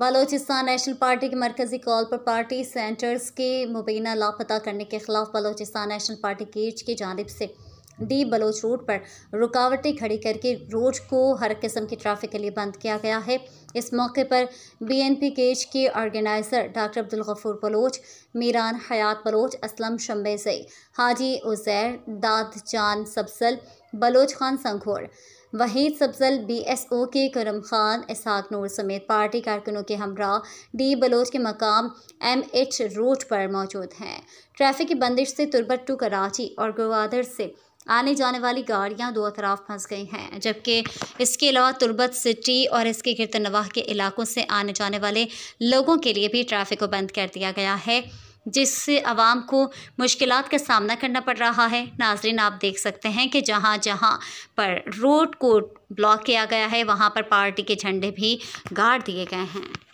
Balochistan national party की मरकज़ी call पर पार्टी सेंटर्स के मुबैना लापता करने के खिलाफ बलोचिस्तान नेशनल पार्टी कीच की जानब से डी बलोच रोड पर रुकावटें खड़ी करके रोड को हर किस्म की ट्रैफिक के लिए बंद किया गया है इस मौके पर बीएनपी केज के organiser doctor Abdul Ghafoor Baloch Meeran Hayat Baloch Aslam Shambe Haji Uzair Dad Jan Sabsal Baloch Khan Sanghor Waheed S BSO के करम खान इसहाक नूर समेत पार्टी कारकुनों के हमरा डी बलोच के मकाम एम एच रोड पर मौजूद हैं ट्रैफिक की बंदिश से तुरबट टू कराची और गवादर से आने जाने वाली गाड़ियां दो अतराफ फंस गई हैं जबकि इसके अलावा तुर्बत सिटी और इसके गिरद नवाह के इलाकों से आने जाने वाले लोगों के लिए भी ट्रैफिक को बंद कर दिया गया है जिससे आवाम को मुश्किल का सामना करना पड़ रहा है नाजरीन आप देख सकते हैं कि जहाँ जहाँ पर रोड को ब्लॉक किया गया है वहाँ पर पार्टी के झंडे भी गाड़ दिए गए हैं